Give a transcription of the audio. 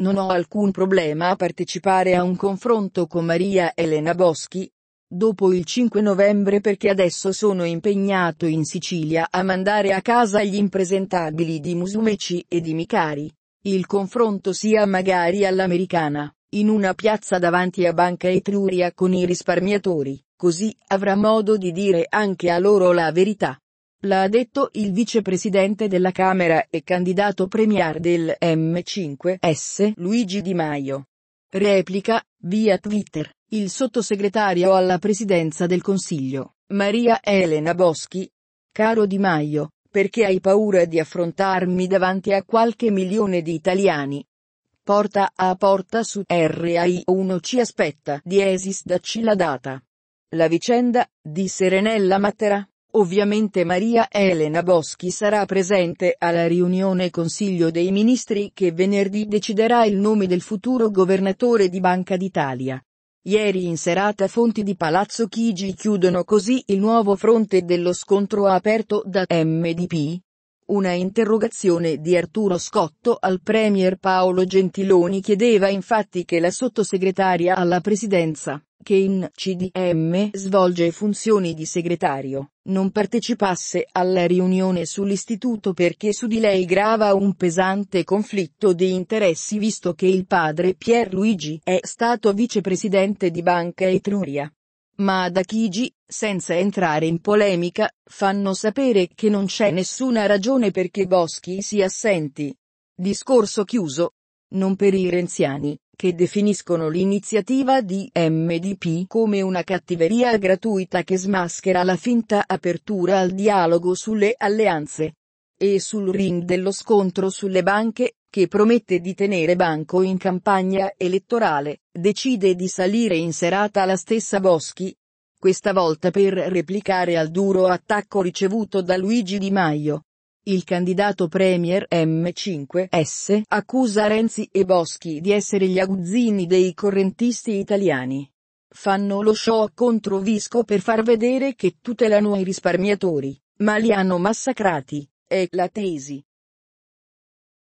Non ho alcun problema a partecipare a un confronto con Maria Elena Boschi, dopo il 5 novembre perché adesso sono impegnato in Sicilia a mandare a casa gli impresentabili di Musumeci e di Micari. Il confronto sia magari all'americana, in una piazza davanti a Banca Etruria con i risparmiatori, così avrà modo di dire anche a loro la verità. L'ha detto il vicepresidente della Camera e candidato premier del M5S Luigi Di Maio. Replica, via Twitter, il sottosegretario alla presidenza del Consiglio, Maria Elena Boschi. Caro Di Maio, perché hai paura di affrontarmi davanti a qualche milione di italiani? Porta a porta su RAI1 ci aspetta Diesis dacci la data. La vicenda, di Serenella Matera Ovviamente Maria Elena Boschi sarà presente alla riunione Consiglio dei Ministri che venerdì deciderà il nome del futuro governatore di Banca d'Italia. Ieri in serata fonti di Palazzo Chigi chiudono così il nuovo fronte dello scontro aperto da MDP. Una interrogazione di Arturo Scotto al Premier Paolo Gentiloni chiedeva infatti che la sottosegretaria alla presidenza che in CDM svolge funzioni di segretario, non partecipasse alla riunione sull'istituto perché su di lei grava un pesante conflitto di interessi visto che il padre Pierluigi è stato vicepresidente di Banca Etruria. Ma ad Achigi, senza entrare in polemica, fanno sapere che non c'è nessuna ragione perché Boschi si assenti. Discorso chiuso. Non per i renziani che definiscono l'iniziativa di MDP come una cattiveria gratuita che smaschera la finta apertura al dialogo sulle alleanze e sul ring dello scontro sulle banche, che promette di tenere banco in campagna elettorale, decide di salire in serata la stessa Boschi, questa volta per replicare al duro attacco ricevuto da Luigi Di Maio, il candidato premier M5S accusa Renzi e Boschi di essere gli aguzzini dei correntisti italiani. Fanno lo show contro Visco per far vedere che tutelano i risparmiatori, ma li hanno massacrati, è la tesi.